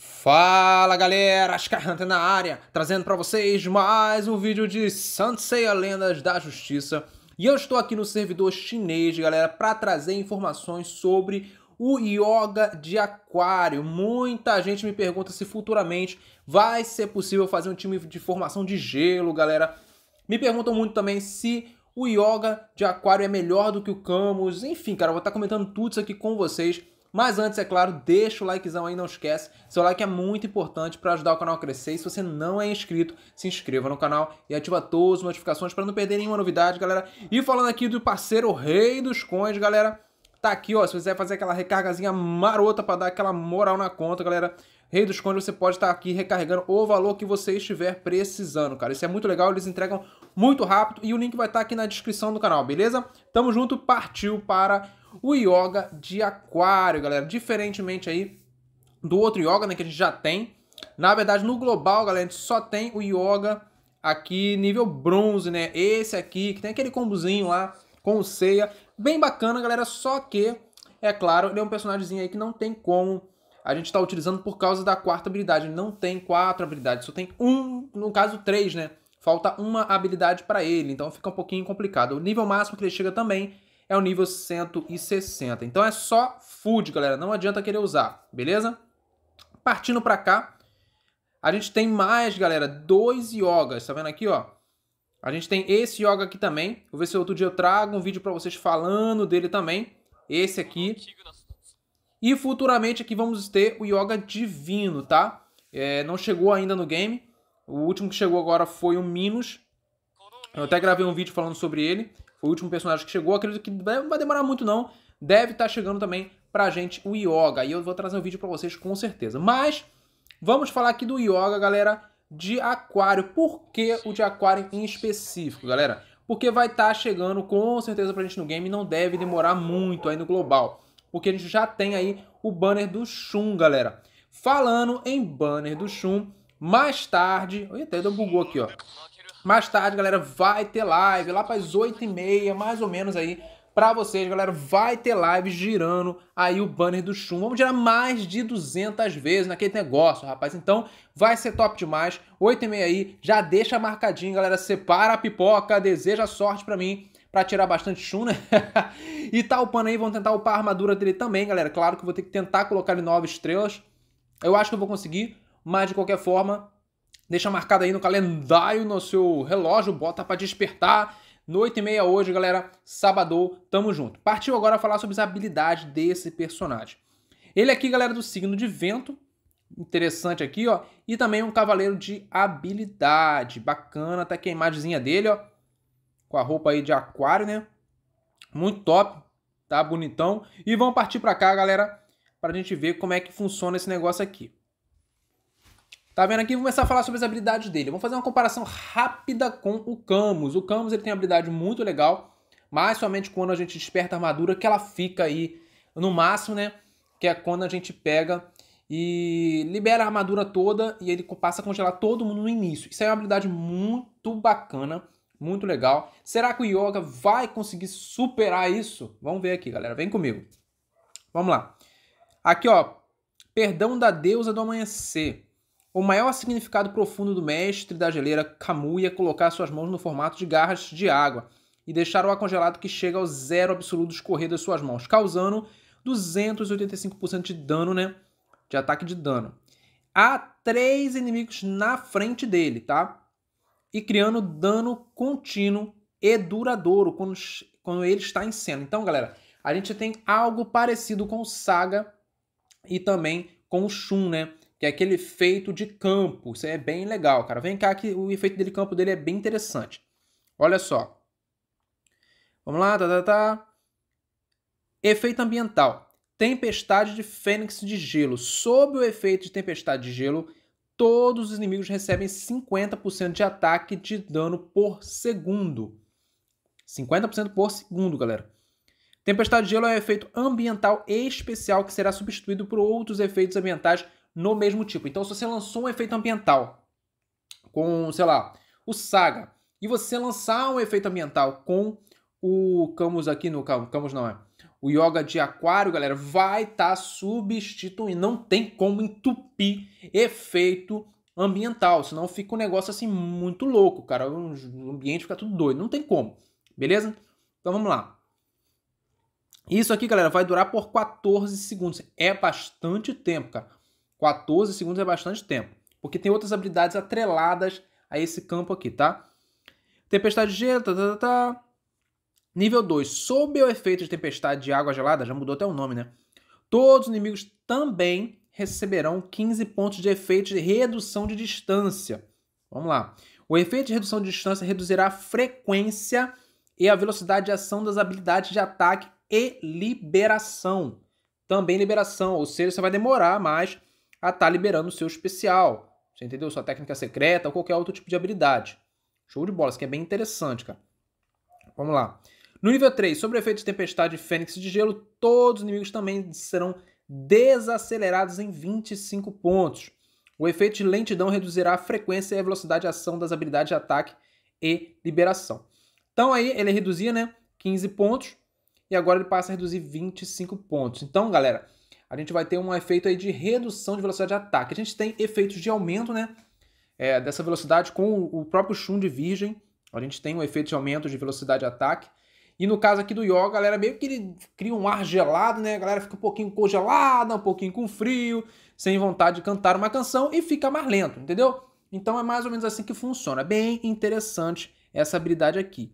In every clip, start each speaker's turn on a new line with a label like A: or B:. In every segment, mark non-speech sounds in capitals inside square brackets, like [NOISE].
A: Fala galera, Ascar Hunter na área, trazendo para vocês mais um vídeo de Sansei Lendas da Justiça. E eu estou aqui no servidor chinês, galera, para trazer informações sobre o Yoga de Aquário. Muita gente me pergunta se futuramente vai ser possível fazer um time de formação de gelo, galera. Me perguntam muito também se o Yoga de Aquário é melhor do que o Camus. Enfim, cara, eu vou estar comentando tudo isso aqui com vocês. Mas antes, é claro, deixa o likezão aí, não esquece. Seu like é muito importante para ajudar o canal a crescer. E se você não é inscrito, se inscreva no canal e ativa todas as notificações para não perder nenhuma novidade, galera. E falando aqui do parceiro Rei dos Coins, galera, tá aqui, ó. Se você quiser fazer aquela recargazinha marota para dar aquela moral na conta, galera, Rei dos Condes, você pode estar aqui recarregando o valor que você estiver precisando, cara. Isso é muito legal, eles entregam muito rápido e o link vai estar aqui na descrição do canal, beleza? Tamo junto, partiu para o yoga de aquário, galera. Diferentemente aí do outro yoga, né, que a gente já tem. Na verdade, no global, galera, a gente só tem o yoga aqui nível bronze, né? Esse aqui, que tem aquele combozinho lá com ceia. Bem bacana, galera, só que, é claro, ele é um personagemzinho aí que não tem como a gente está utilizando por causa da quarta habilidade. Ele não tem quatro habilidades, só tem um, no caso três, né? Falta uma habilidade para ele, então fica um pouquinho complicado. O nível máximo que ele chega também é o nível 160. Então é só food, galera, não adianta querer usar, beleza? Partindo para cá, a gente tem mais, galera, dois yogas, tá vendo aqui, ó? A gente tem esse yoga aqui também. Vou ver se outro dia eu trago um vídeo para vocês falando dele também. Esse aqui. E futuramente aqui vamos ter o Yoga Divino, tá? É, não chegou ainda no game. O último que chegou agora foi o Minos. Eu até gravei um vídeo falando sobre ele. Foi o último personagem que chegou. Acredito que não vai demorar muito não. Deve estar tá chegando também pra gente o Yoga. E eu vou trazer um vídeo pra vocês com certeza. Mas vamos falar aqui do Yoga, galera, de Aquário. Por que o de Aquário em específico, galera? Porque vai estar tá chegando com certeza pra gente no game. Não deve demorar muito aí no global porque a gente já tem aí o banner do Shun, galera. Falando em banner do Shun, mais tarde... Eita, deu bugou aqui, ó. Mais tarde, galera, vai ter live lá para as 8h30, mais ou menos aí, para vocês, galera. Vai ter live girando aí o banner do Shun. Vamos girar mais de 200 vezes naquele negócio, rapaz. Então, vai ser top demais. 8h30 aí, já deixa marcadinho, galera. Separa a pipoca, deseja sorte para mim para tirar bastante chum, né? [LAUGHS] e tá upando aí, vão tentar upar a armadura dele também, galera. Claro que vou ter que tentar colocar ele 9 estrelas. Eu acho que eu vou conseguir, mas de qualquer forma, deixa marcado aí no calendário, no seu relógio, bota para despertar. Noite e meia hoje, galera. Sabadão, tamo junto. Partiu agora falar sobre as habilidades desse personagem. Ele aqui, galera, do signo de vento. Interessante aqui, ó. E também um cavaleiro de habilidade. Bacana, tá aqui a imagenzinha dele, ó com a roupa aí de aquário, né? Muito top, tá bonitão. E vamos partir para cá, galera, pra gente ver como é que funciona esse negócio aqui. Tá vendo aqui? Vou começar a falar sobre as habilidades dele. Vamos fazer uma comparação rápida com o Camus. O Camus ele tem uma habilidade muito legal, mas somente quando a gente desperta a armadura que ela fica aí no máximo, né? Que é quando a gente pega e libera a armadura toda e ele passa a congelar todo mundo no início. Isso é uma habilidade muito bacana, muito legal. Será que o yoga vai conseguir superar isso? Vamos ver aqui, galera. Vem comigo. Vamos lá. Aqui, ó. Perdão da deusa do amanhecer. O maior significado profundo do mestre da geleira Camus é colocar suas mãos no formato de garras de água e deixar o ar congelado que chega ao zero absoluto escorrer das suas mãos, causando 285% de dano, né? De ataque de dano. Há três inimigos na frente dele, tá? e criando dano contínuo e duradouro quando, quando ele está em cena. Então, galera, a gente tem algo parecido com o Saga e também com o Shun, né? Que é aquele efeito de campo. Isso é bem legal, cara. Vem cá que o efeito dele campo dele é bem interessante. Olha só. Vamos lá, tá, tá, tá. Efeito ambiental. Tempestade de Fênix de Gelo. Sob o efeito de Tempestade de Gelo, todos os inimigos recebem 50% de ataque de dano por segundo. 50% por segundo, galera. Tempestade de Gelo é um efeito ambiental especial que será substituído por outros efeitos ambientais no mesmo tipo. Então, se você lançou um efeito ambiental com, sei lá, o Saga, e você lançar um efeito ambiental com o Camus aqui no Camus não é o yoga de aquário, galera, vai estar tá substituindo. Não tem como entupir efeito ambiental, senão fica um negócio assim muito louco, cara. O ambiente fica tudo doido, não tem como, beleza? Então vamos lá. Isso aqui, galera, vai durar por 14 segundos. É bastante tempo, cara. 14 segundos é bastante tempo. Porque tem outras habilidades atreladas a esse campo aqui, tá? Tempestade de gelo, tá, tá, tá. tá. Nível 2, sob o efeito de tempestade de água gelada, já mudou até o nome, né? Todos os inimigos também receberão 15 pontos de efeito de redução de distância. Vamos lá. O efeito de redução de distância reduzirá a frequência e a velocidade de ação das habilidades de ataque e liberação. Também liberação, ou seja, você vai demorar mais a estar tá liberando o seu especial. Você entendeu? Sua técnica secreta ou qualquer outro tipo de habilidade. Show de bola, isso aqui é bem interessante, cara. Vamos lá. No nível 3, sobre o efeito de tempestade e fênix de gelo, todos os inimigos também serão desacelerados em 25 pontos. O efeito de lentidão reduzirá a frequência e a velocidade de ação das habilidades de ataque e liberação. Então aí ele reduzia, né, 15 pontos e agora ele passa a reduzir 25 pontos. Então, galera, a gente vai ter um efeito aí de redução de velocidade de ataque. A gente tem efeitos de aumento, né, é, dessa velocidade com o próprio Shun de Virgem. A gente tem um efeito de aumento de velocidade de ataque e no caso aqui do yoga, a galera meio que ele cria um ar gelado, né? A galera fica um pouquinho congelada, um pouquinho com frio, sem vontade de cantar uma canção e fica mais lento, entendeu? Então é mais ou menos assim que funciona. É bem interessante essa habilidade aqui.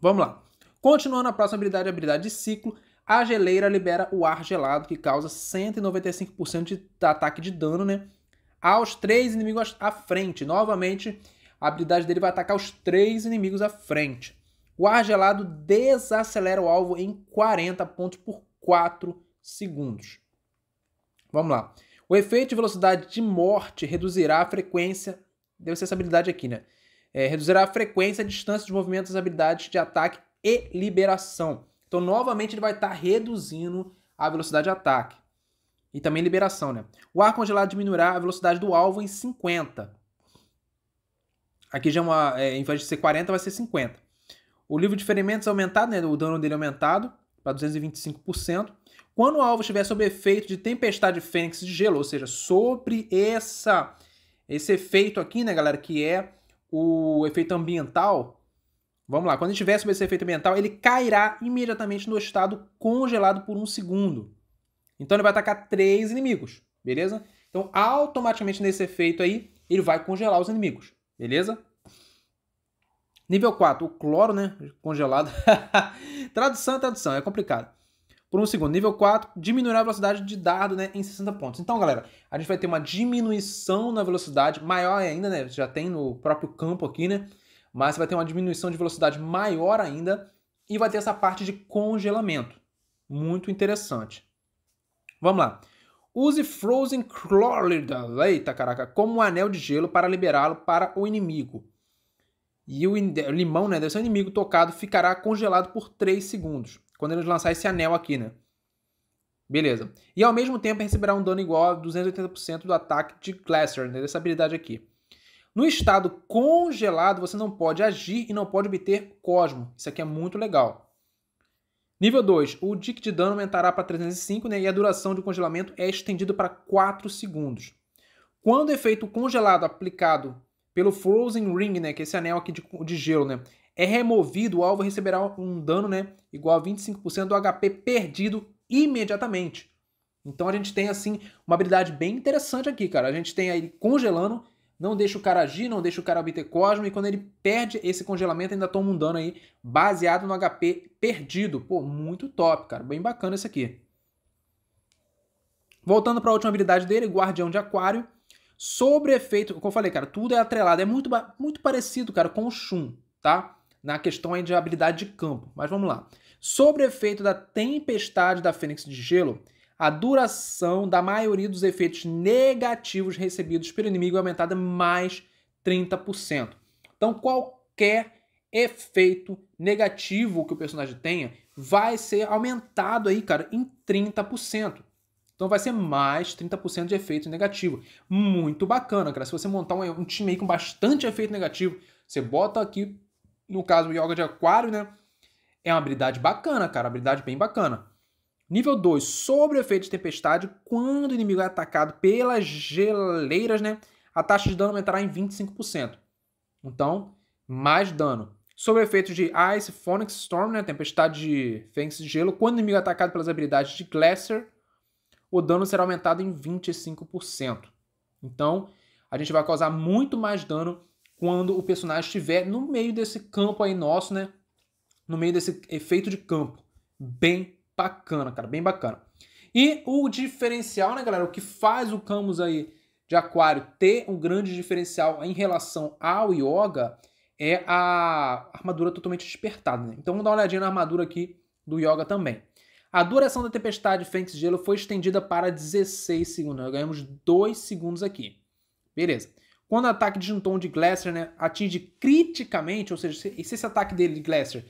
A: Vamos lá. Continuando a próxima habilidade, a habilidade de ciclo, a geleira libera o ar gelado que causa 195% de ataque de dano, né? Aos três inimigos à frente. Novamente, a habilidade dele vai atacar os três inimigos à frente. O ar gelado desacelera o alvo em 40 pontos por 4 segundos. Vamos lá. O efeito de velocidade de morte reduzirá a frequência. Deve ser essa habilidade aqui, né? É, reduzirá a frequência, a distância de movimento das habilidades de ataque e liberação. Então, novamente, ele vai estar tá reduzindo a velocidade de ataque. E também liberação, né? O ar congelado diminuirá a velocidade do alvo em 50. Aqui já é uma. É, em vez de ser 40, vai ser 50 o livro de ferimentos aumentado, né, o dano dele aumentado para 225%. Quando o alvo estiver sob efeito de tempestade fênix de gelo, ou seja, sobre essa esse efeito aqui, né, galera, que é o efeito ambiental. Vamos lá, quando estiver sob esse efeito ambiental, ele cairá imediatamente no estado congelado por um segundo. Então ele vai atacar três inimigos, beleza? Então automaticamente nesse efeito aí, ele vai congelar os inimigos, beleza? Nível 4, o cloro, né? Congelado. [LAUGHS] tradução, é tradução, é complicado. Por um segundo, nível 4, diminuirá a velocidade de dardo né, em 60 pontos. Então, galera, a gente vai ter uma diminuição na velocidade, maior ainda, né? Já tem no próprio campo aqui, né? Mas vai ter uma diminuição de velocidade maior ainda e vai ter essa parte de congelamento. Muito interessante. Vamos lá. Use Frozen Chlorida, eita tá, caraca, como um anel de gelo para liberá-lo para o inimigo. E o, o limão, né, deve ser um inimigo tocado, ficará congelado por 3 segundos, quando ele lançar esse anel aqui, né? Beleza. E ao mesmo tempo receberá um dano igual a 280% do ataque de Glacier, né, dessa habilidade aqui. No estado congelado, você não pode agir e não pode obter Cosmo. Isso aqui é muito legal. Nível 2. O dique de dano aumentará para 305 né, e a duração de congelamento é estendida para 4 segundos. Quando o efeito congelado aplicado pelo Frozen Ring, né, que é esse anel aqui de, de gelo, né, é removido, o alvo receberá um dano né, igual a 25% do HP perdido imediatamente. Então a gente tem, assim, uma habilidade bem interessante aqui, cara. A gente tem aí congelando, não deixa o cara agir, não deixa o cara obter cosmo, e quando ele perde esse congelamento, ainda toma um dano aí baseado no HP perdido. Pô, muito top, cara. Bem bacana esse aqui. Voltando para a última habilidade dele, Guardião de Aquário. Sobre efeito, como eu falei, cara, tudo é atrelado, é muito, muito parecido, cara, com o Shun, tá? Na questão aí de habilidade de campo. Mas vamos lá. Sobre efeito da tempestade da Fênix de Gelo, a duração da maioria dos efeitos negativos recebidos pelo inimigo é aumentada mais 30%. Então, qualquer efeito negativo que o personagem tenha vai ser aumentado aí, cara, em 30%. Então vai ser mais 30% de efeito negativo. Muito bacana, cara. Se você montar um, time aí com bastante efeito negativo, você bota aqui, no caso, o Yoga de Aquário, né? É uma habilidade bacana, cara. habilidade bem bacana. Nível 2, sobre o efeito de tempestade, quando o inimigo é atacado pelas geleiras, né? A taxa de dano aumentará em 25%. Então, mais dano. Sobre o efeito de Ice, Phonic Storm, né? Tempestade de Fênix de Gelo, quando o inimigo é atacado pelas habilidades de Glacier, o dano será aumentado em 25%. Então, a gente vai causar muito mais dano quando o personagem estiver no meio desse campo aí nosso, né? No meio desse efeito de campo. Bem bacana, cara, bem bacana. E o diferencial, né, galera? O que faz o Camus aí de Aquário ter um grande diferencial em relação ao Yoga é a armadura totalmente despertada. Né? Então vamos dar uma olhadinha na armadura aqui do Yoga também. A duração da tempestade Fênix Gelo foi estendida para 16 segundos. Nós ganhamos 2 segundos aqui. Beleza. Quando o ataque de Juntom de Glacier né, atinge criticamente, ou seja, se, se esse ataque dele de Glacier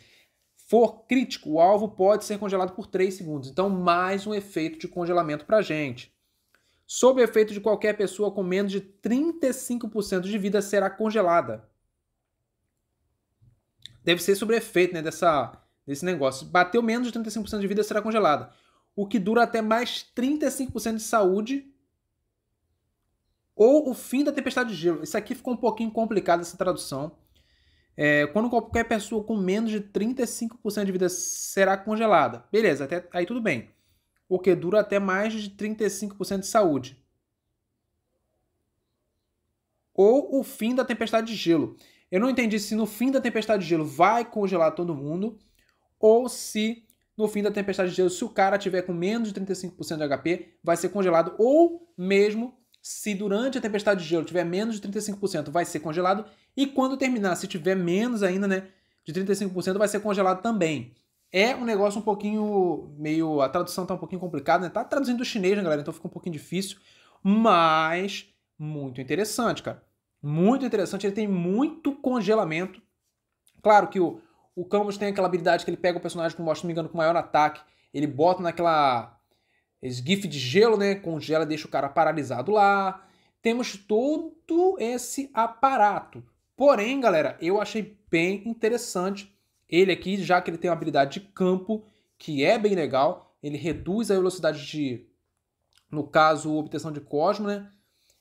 A: for crítico, o alvo pode ser congelado por 3 segundos. Então, mais um efeito de congelamento para gente. Sob o efeito de qualquer pessoa com menos de 35% de vida será congelada. Deve ser sobre efeito né, dessa desse negócio. Bateu menos de 35% de vida, será congelada. O que dura até mais 35% de saúde ou o fim da tempestade de gelo. Isso aqui ficou um pouquinho complicado, essa tradução. É, quando qualquer pessoa com menos de 35% de vida será congelada. Beleza, até aí tudo bem. O que dura até mais de 35% de saúde. Ou o fim da tempestade de gelo. Eu não entendi se no fim da tempestade de gelo vai congelar todo mundo ou se no fim da tempestade de gelo, se o cara tiver com menos de 35% de HP, vai ser congelado, ou mesmo se durante a tempestade de gelo tiver menos de 35%, vai ser congelado, e quando terminar, se tiver menos ainda, né, de 35%, vai ser congelado também. É um negócio um pouquinho meio a tradução tá um pouquinho complicada, né? Tá traduzindo do chinês, né, galera, então fica um pouquinho difícil, mas muito interessante, cara. Muito interessante, ele tem muito congelamento. Claro que o o Camus tem aquela habilidade que ele pega o personagem com, se não me engano, com maior ataque, ele bota naquela esgife de gelo, né? Congela, deixa o cara paralisado lá. Temos todo esse aparato. Porém, galera, eu achei bem interessante ele aqui, já que ele tem uma habilidade de campo, que é bem legal. Ele reduz a velocidade de, no caso, obtenção de cosmo, né?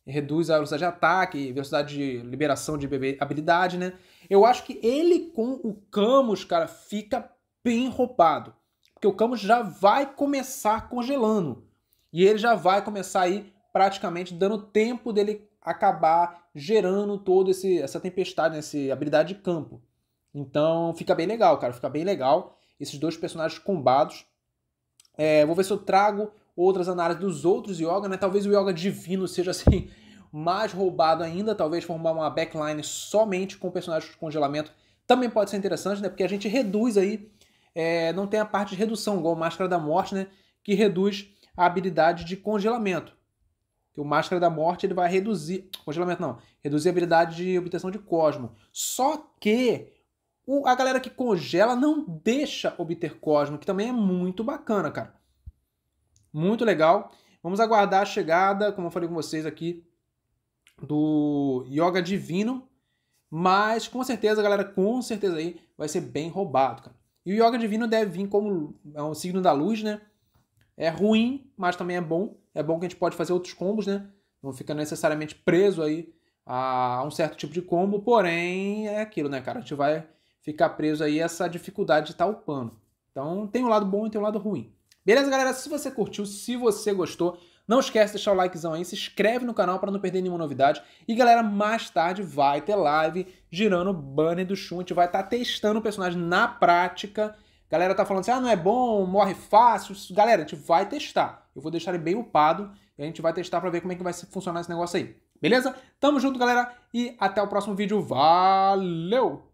A: reduz a velocidade de ataque, velocidade de liberação de habilidade, né? Eu acho que ele com o Camus, cara, fica bem roubado. Porque o Camus já vai começar congelando. E ele já vai começar aí praticamente dando tempo dele acabar gerando toda essa tempestade, né, essa habilidade de campo. Então fica bem legal, cara. Fica bem legal esses dois personagens combados. É, vou ver se eu trago outras análises dos outros yoga, né? Talvez o yoga divino seja assim mais roubado ainda, talvez formar uma backline somente com personagens de congelamento também pode ser interessante, né? Porque a gente reduz aí, é, não tem a parte de redução, igual Máscara da Morte, né? Que reduz a habilidade de congelamento. Que o Máscara da Morte ele vai reduzir, congelamento não, reduzir a habilidade de obtenção de cosmo. Só que o, a galera que congela não deixa obter cosmo, que também é muito bacana, cara muito legal. Vamos aguardar a chegada, como eu falei com vocês aqui, do Yoga Divino, mas com certeza, galera, com certeza aí vai ser bem roubado, cara. E o Yoga Divino deve vir como é um signo da luz, né? É ruim, mas também é bom. É bom que a gente pode fazer outros combos, né? Não fica necessariamente preso aí a um certo tipo de combo, porém é aquilo, né, cara? A gente vai ficar preso aí a essa dificuldade de estar pano upando. Então tem um lado bom e tem um lado ruim. Beleza, galera? Se você curtiu, se você gostou, não esquece de deixar o likezão aí, se inscreve no canal para não perder nenhuma novidade. E galera, mais tarde vai ter live girando o banner do Shun. A gente vai estar tá testando o personagem na prática. Galera tá falando assim, ah, não é bom, morre fácil. Galera, a gente vai testar. Eu vou deixar ele bem upado e a gente vai testar para ver como é que vai funcionar esse negócio aí. Beleza? Tamo junto, galera, e até o próximo vídeo. Valeu!